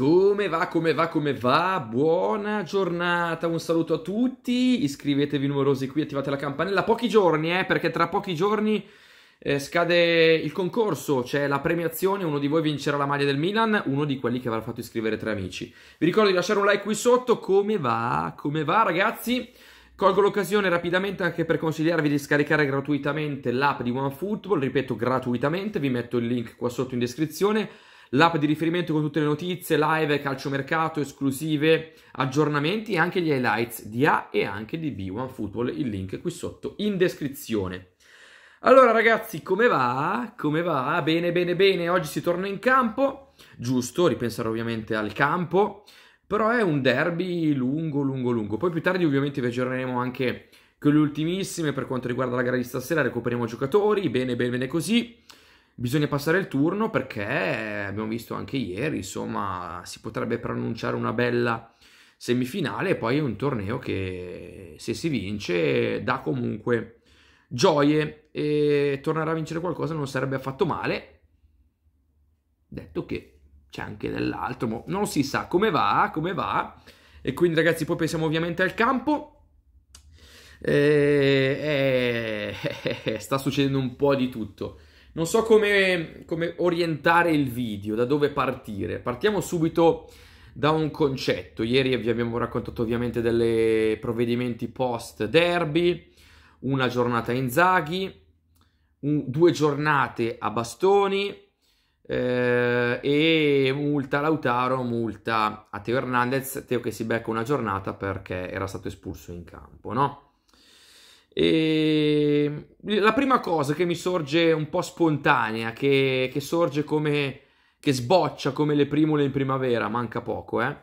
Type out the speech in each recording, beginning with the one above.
Come va, come va, come va? Buona giornata, un saluto a tutti, iscrivetevi numerosi qui, attivate la campanella. Pochi giorni, eh, perché tra pochi giorni eh, scade il concorso, c'è la premiazione, uno di voi vincerà la maglia del Milan, uno di quelli che avrà fatto iscrivere tre amici. Vi ricordo di lasciare un like qui sotto, come va, come va ragazzi? Colgo l'occasione rapidamente anche per consigliarvi di scaricare gratuitamente l'app di OneFootball, ripeto gratuitamente, vi metto il link qua sotto in descrizione l'app di riferimento con tutte le notizie, live, calciomercato, esclusive, aggiornamenti e anche gli highlights di A e anche di B 1 Football, il link qui sotto in descrizione. Allora ragazzi, come va? Come va? Bene, bene, bene, oggi si torna in campo, giusto, ripensare ovviamente al campo, però è un derby lungo, lungo, lungo. Poi più tardi ovviamente vi aggiorneremo anche con le ultimissime per quanto riguarda la gara di stasera, recuperiamo giocatori, bene, bene, bene così. Bisogna passare il turno perché eh, abbiamo visto anche ieri, insomma, si potrebbe pronunciare una bella semifinale e poi un torneo che se si vince dà comunque gioie e tornare a vincere qualcosa non sarebbe affatto male. Detto che c'è anche dell'altro, ma non si sa come va, come va. E quindi ragazzi poi pensiamo ovviamente al campo. E... Eh, e... Eh, sta succedendo un po' di tutto non so come, come orientare il video, da dove partire. Partiamo subito da un concetto. Ieri vi abbiamo raccontato ovviamente dei provvedimenti post derby, una giornata in Zaghi, un, due giornate a bastoni, eh, e multa Lautaro, multa a Teo Hernandez, Teo che si becca una giornata perché era stato espulso in campo, no? E ehm, la prima cosa che mi sorge un po' spontanea, che, che sorge come che sboccia come le primule in primavera, manca poco, eh?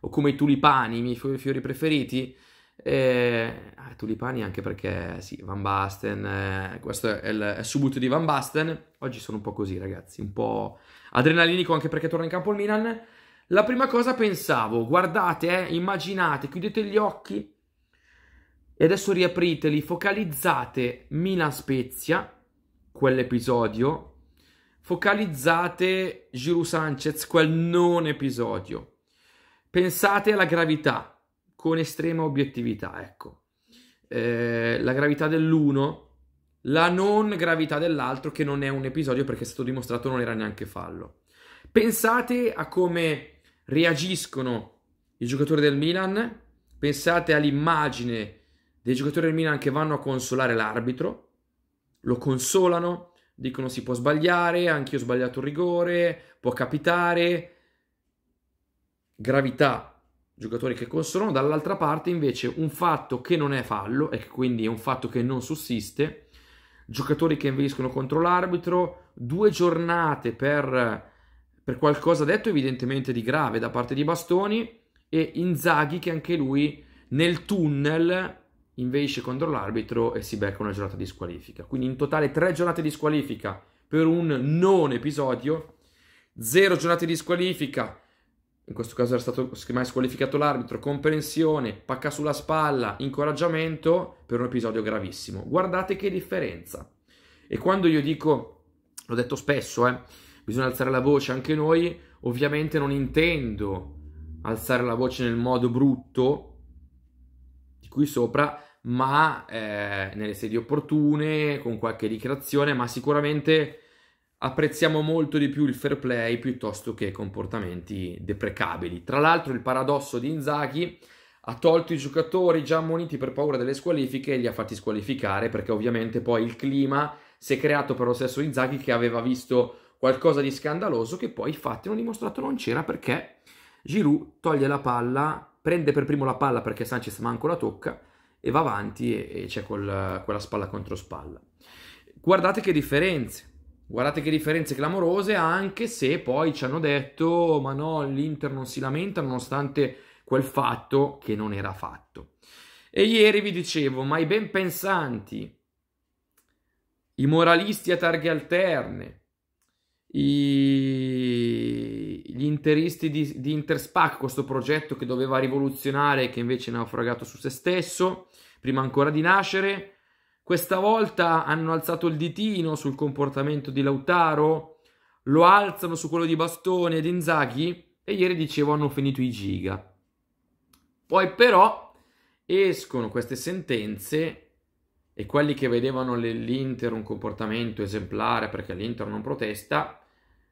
O come i tulipani, i miei fiori preferiti. Eh, ah, tulipani anche perché sì, Van Basten, eh, questo è il, è subito di Van Basten. Oggi sono un po' così, ragazzi, un po' adrenalinico anche perché torna in campo il Milan. La prima cosa pensavo, guardate, eh, immaginate, chiudete gli occhi e adesso riapriteli, focalizzate Milan-Spezia, quell'episodio, focalizzate Giroud Sanchez, quel non episodio. Pensate alla gravità, con estrema obiettività, ecco. Eh, la gravità dell'uno, la non gravità dell'altro, che non è un episodio perché è stato dimostrato non era neanche fallo. Pensate a come reagiscono i giocatori del Milan, pensate all'immagine dei giocatori del Milan che vanno a consolare l'arbitro, lo consolano, dicono si può sbagliare, anch'io ho sbagliato il rigore, può capitare. Gravità, giocatori che consolano. Dall'altra parte invece un fatto che non è fallo e che quindi è un fatto che non sussiste. Giocatori che inveiscono contro l'arbitro, due giornate per, per qualcosa detto evidentemente di grave da parte di Bastoni e Inzaghi che anche lui nel tunnel inveisce contro l'arbitro e si becca una giornata di squalifica. Quindi in totale tre giornate di squalifica per un non episodio, zero giornate di squalifica, in questo caso era stato mai squalificato l'arbitro, comprensione, pacca sulla spalla, incoraggiamento per un episodio gravissimo. Guardate che differenza. E quando io dico, l'ho detto spesso, eh, bisogna alzare la voce anche noi, ovviamente non intendo alzare la voce nel modo brutto di qui sopra, ma eh, nelle sedi opportune, con qualche dichiarazione, ma sicuramente apprezziamo molto di più il fair play piuttosto che comportamenti deprecabili. Tra l'altro il paradosso di Inzaghi ha tolto i giocatori già ammoniti per paura delle squalifiche e li ha fatti squalificare perché ovviamente poi il clima si è creato per lo stesso Inzaghi che aveva visto qualcosa di scandaloso che poi i fatti hanno dimostrato non c'era perché Giroud toglie la palla, prende per primo la palla perché Sanchez manco la tocca e va avanti e, e c'è quel, quella spalla contro spalla. Guardate che differenze, guardate che differenze clamorose anche se poi ci hanno detto ma no, l'Inter non si lamenta nonostante quel fatto che non era fatto. E ieri vi dicevo, ma i ben pensanti, i moralisti a targhe alterne, i gli interisti di, di Interspac, questo progetto che doveva rivoluzionare e che invece è naufragato su se stesso, prima ancora di nascere. Questa volta hanno alzato il ditino sul comportamento di Lautaro, lo alzano su quello di Bastone ed Inzaghi e ieri dicevo hanno finito i giga. Poi però escono queste sentenze e quelli che vedevano l'Inter un comportamento esemplare perché l'Inter non protesta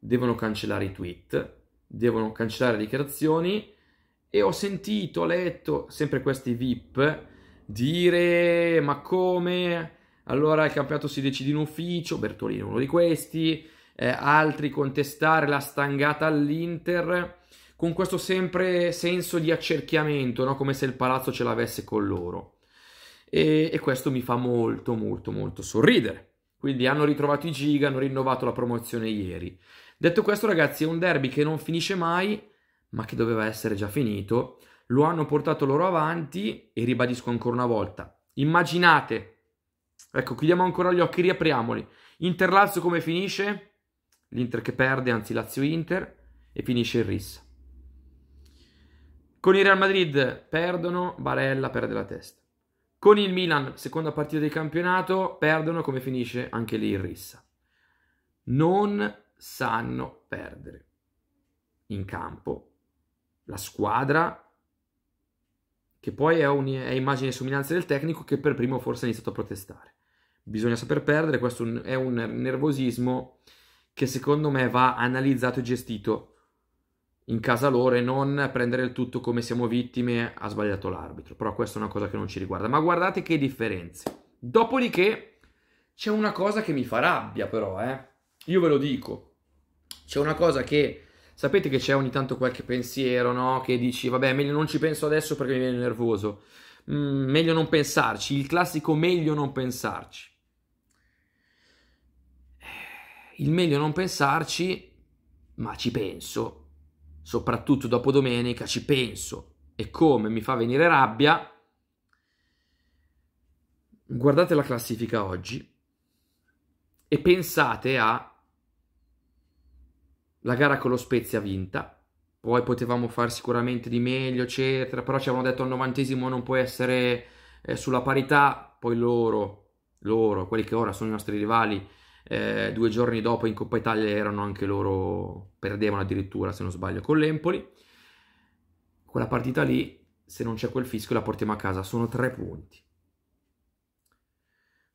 devono cancellare i tweet devono cancellare le dichiarazioni e ho sentito, ho letto sempre questi VIP dire ma come allora il campionato si decide in ufficio, Bertolino uno di questi, eh, altri contestare la stangata all'Inter con questo sempre senso di accerchiamento, no? come se il palazzo ce l'avesse con loro. E, e questo mi fa molto molto molto sorridere. Quindi hanno ritrovato i giga, hanno rinnovato la promozione ieri. Detto questo, ragazzi, è un derby che non finisce mai, ma che doveva essere già finito. Lo hanno portato loro avanti e ribadisco ancora una volta. Immaginate, ecco, chiudiamo ancora gli occhi, riapriamoli. Inter-Lazio come finisce? L'Inter che perde, anzi Lazio-Inter, e finisce il RIS. Con il Real Madrid perdono, Barella perde la testa. Con il Milan, seconda partita del campionato, perdono come finisce anche lì il Rissa. Non sanno perdere in campo. La squadra, che poi è, un, è immagine e somiglianza del tecnico, che per primo forse ha iniziato a protestare. Bisogna saper perdere, questo è un nervosismo che secondo me va analizzato e gestito in casa loro e non prendere il tutto come siamo vittime, ha sbagliato l'arbitro. Però questa è una cosa che non ci riguarda. Ma guardate che differenze. Dopodiché c'è una cosa che mi fa rabbia però, eh. Io ve lo dico. C'è una cosa che sapete che c'è ogni tanto qualche pensiero, no? Che dici, vabbè, meglio non ci penso adesso perché mi viene nervoso. Mm, meglio non pensarci, il classico meglio non pensarci. Eh, il meglio non pensarci, ma ci penso, soprattutto dopo domenica ci penso. E come mi fa venire rabbia? Guardate la classifica oggi e pensate a la gara con lo Spezia vinta, poi potevamo fare sicuramente di meglio, eccetera, però ci avevano detto al novantesimo non può essere eh, sulla parità, poi loro, loro, quelli che ora sono i nostri rivali, eh, due giorni dopo in Coppa Italia erano anche loro, perdevano addirittura se non sbaglio con l'Empoli. Quella partita lì, se non c'è quel fischio, la portiamo a casa, sono tre punti.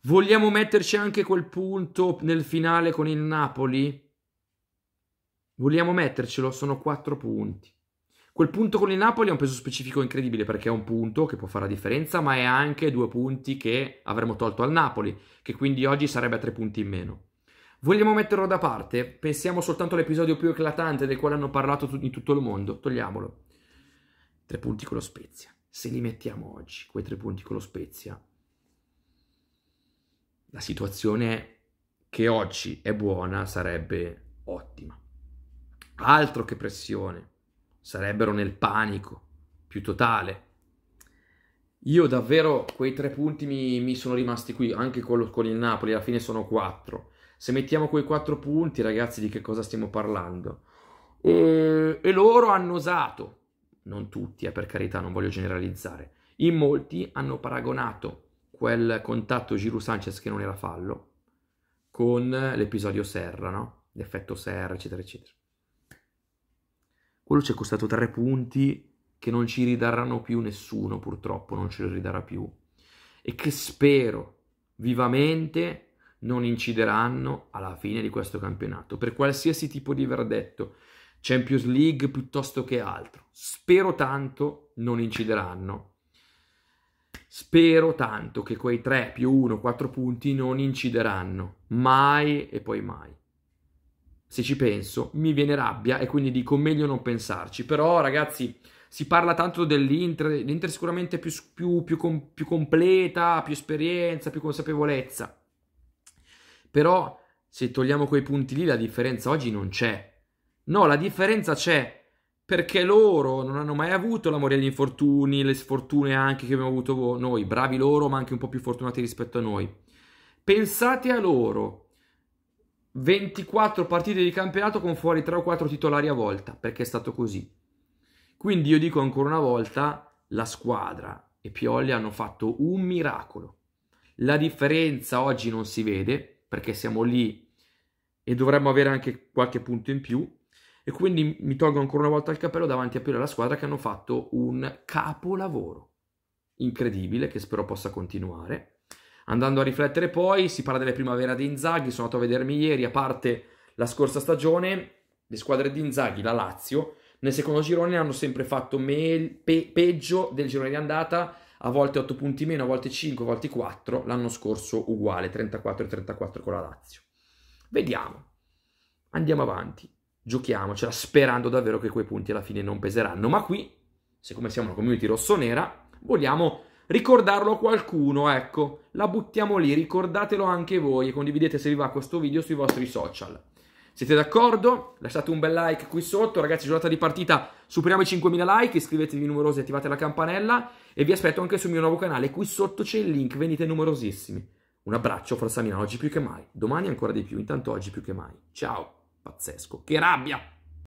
Vogliamo metterci anche quel punto nel finale con il Napoli? Vogliamo mettercelo? Sono quattro punti. Quel punto con il Napoli ha un peso specifico incredibile perché è un punto che può fare la differenza, ma è anche due punti che avremmo tolto al Napoli, che quindi oggi sarebbe a tre punti in meno. Vogliamo metterlo da parte? Pensiamo soltanto all'episodio più eclatante del quale hanno parlato in tutto il mondo. Togliamolo. Tre punti con lo Spezia. Se li mettiamo oggi, quei tre punti con lo Spezia, la situazione che oggi è buona sarebbe ottima. Altro che pressione. Sarebbero nel panico più totale. Io davvero quei tre punti mi, mi sono rimasti qui, anche con, con il Napoli, alla fine sono quattro. Se mettiamo quei quattro punti, ragazzi, di che cosa stiamo parlando? E, e loro hanno osato, non tutti, eh, per carità, non voglio generalizzare, in molti hanno paragonato quel contatto Giru Sanchez che non era fallo con l'episodio Serra, no? L'effetto Serra, eccetera, eccetera. Quello ci è costato tre punti che non ci ridarranno più nessuno, purtroppo, non ce li ridarà più. E che spero vivamente non incideranno alla fine di questo campionato, per qualsiasi tipo di verdetto, Champions League piuttosto che altro. Spero tanto non incideranno. Spero tanto che quei 3 più 1, 4 punti non incideranno mai e poi mai se ci penso, mi viene rabbia e quindi dico meglio non pensarci. Però ragazzi, si parla tanto dell'Inter, l'Inter sicuramente è più, più, più, com, più completa, più esperienza, più consapevolezza. Però se togliamo quei punti lì la differenza oggi non c'è. No, la differenza c'è perché loro non hanno mai avuto l'amore agli infortuni, le sfortune anche che abbiamo avuto noi, bravi loro ma anche un po' più fortunati rispetto a noi. Pensate a loro 24 partite di campionato con fuori 3 o 4 titolari a volta, perché è stato così. Quindi io dico ancora una volta, la squadra e Pioli hanno fatto un miracolo. La differenza oggi non si vede, perché siamo lì e dovremmo avere anche qualche punto in più. E quindi mi tolgo ancora una volta il cappello davanti a Pioli e alla squadra che hanno fatto un capolavoro incredibile che spero possa continuare Andando a riflettere poi, si parla delle primavera di Inzaghi, sono andato a vedermi ieri, a parte la scorsa stagione, le squadre di Inzaghi, la Lazio, nel secondo girone hanno sempre fatto me- pe- peggio del girone di andata, a volte 8 punti meno, a volte 5, a volte 4, l'anno scorso uguale, 34 e 34 con la Lazio. Vediamo, andiamo avanti, giochiamocela sperando davvero che quei punti alla fine non peseranno, ma qui, siccome siamo una community rossonera, vogliamo ricordarlo a qualcuno, ecco, la buttiamo lì, ricordatelo anche voi e condividete se vi va questo video sui vostri social. Siete d'accordo? Lasciate un bel like qui sotto, ragazzi, giornata di partita, superiamo i 5.000 like, iscrivetevi numerosi, attivate la campanella e vi aspetto anche sul mio nuovo canale, qui sotto c'è il link, venite numerosissimi. Un abbraccio, Forza Milano, oggi più che mai, domani ancora di più, intanto oggi più che mai. Ciao, pazzesco, che rabbia!